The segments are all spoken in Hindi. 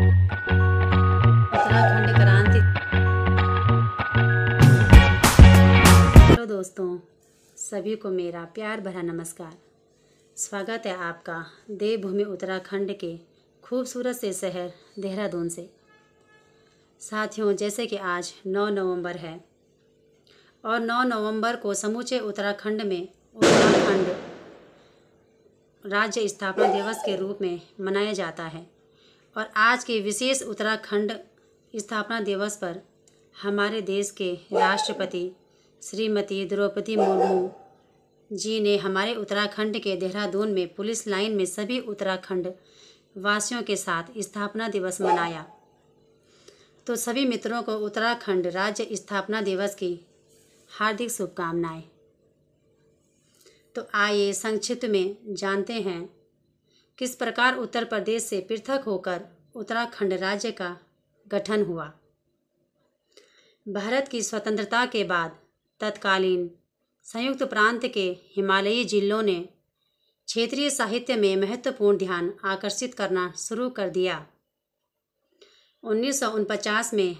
उत्तराखंड क्रांति हेलो दोस्तों सभी को मेरा प्यार भरा नमस्कार स्वागत है आपका देवभूमि उत्तराखंड के खूबसूरत से शहर देहरादून से साथियों जैसे कि आज 9 नवंबर है और 9 नवंबर को समूचे उत्तराखंड में उत्तराखंड राज्य स्थापना दिवस के रूप में मनाया जाता है और आज के विशेष उत्तराखंड स्थापना दिवस पर हमारे देश के राष्ट्रपति श्रीमती द्रौपदी मुर्मू जी ने हमारे उत्तराखंड के देहरादून में पुलिस लाइन में सभी उत्तराखंड वासियों के साथ स्थापना दिवस मनाया तो सभी मित्रों को उत्तराखंड राज्य स्थापना दिवस की हार्दिक शुभकामनाएं तो आइए संक्षिप्त में जानते हैं किस प्रकार उत्तर प्रदेश से पृथक होकर उत्तराखंड राज्य का गठन हुआ भारत की स्वतंत्रता के बाद तत्कालीन संयुक्त प्रांत के हिमालयी जिलों ने क्षेत्रीय साहित्य में महत्वपूर्ण ध्यान आकर्षित करना शुरू कर दिया उन्नीस में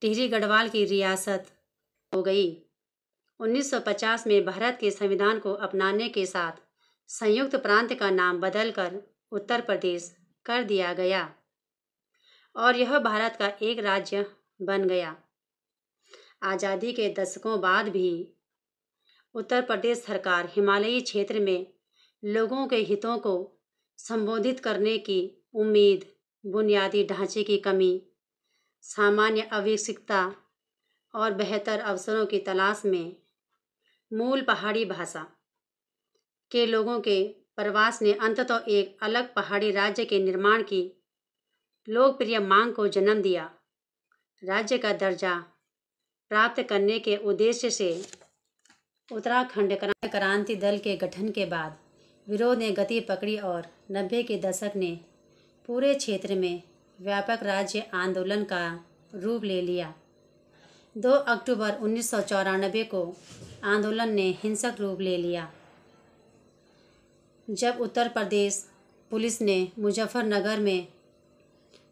टिहरी गढ़वाल की रियासत हो गई 1950 में भारत के संविधान को अपनाने के साथ संयुक्त प्रांत का नाम बदलकर उत्तर प्रदेश कर दिया गया और यह भारत का एक राज्य बन गया आज़ादी के दशकों बाद भी उत्तर प्रदेश सरकार हिमालयी क्षेत्र में लोगों के हितों को संबोधित करने की उम्मीद बुनियादी ढांचे की कमी सामान्य आवश्यकता और बेहतर अवसरों की तलाश में मूल पहाड़ी भाषा के लोगों के प्रवास ने अंततः एक अलग पहाड़ी राज्य के निर्माण की लोकप्रिय मांग को जन्म दिया राज्य का दर्जा प्राप्त करने के उद्देश्य से उत्तराखंड क्रांति दल के गठन के बाद विरोध ने गति पकड़ी और नब्बे के दशक ने पूरे क्षेत्र में व्यापक राज्य आंदोलन का रूप ले लिया 2 अक्टूबर उन्नीस को आंदोलन ने हिंसक रूप ले लिया जब उत्तर प्रदेश पुलिस ने मुजफ्फरनगर में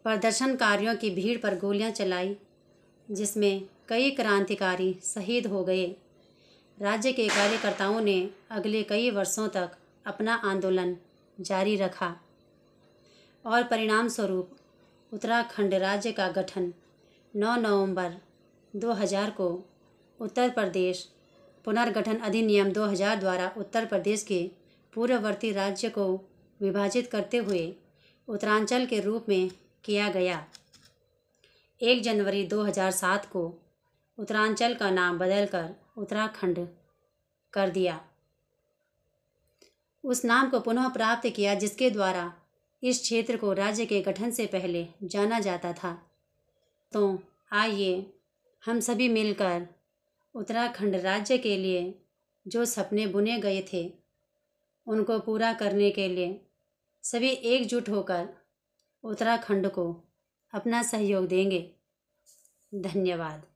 प्रदर्शनकारियों की भीड़ पर गोलियां चलाई जिसमें कई क्रांतिकारी शहीद हो गए राज्य के कार्यकर्ताओं ने अगले कई वर्षों तक अपना आंदोलन जारी रखा और परिणाम स्वरूप उत्तराखंड राज्य का गठन 9 नवंबर 2000 को उत्तर प्रदेश पुनर्गठन अधिनियम 2000 द्वारा उत्तर प्रदेश के पूर्ववर्ती राज्य को विभाजित करते हुए उत्तरांचल के रूप में किया गया एक जनवरी 2007 को उत्तरांचल का नाम बदलकर उत्तराखंड कर दिया उस नाम को पुनः प्राप्त किया जिसके द्वारा इस क्षेत्र को राज्य के गठन से पहले जाना जाता था तो आइए हम सभी मिलकर उत्तराखंड राज्य के लिए जो सपने बुने गए थे उनको पूरा करने के लिए सभी एकजुट होकर उत्तराखंड को अपना सहयोग देंगे धन्यवाद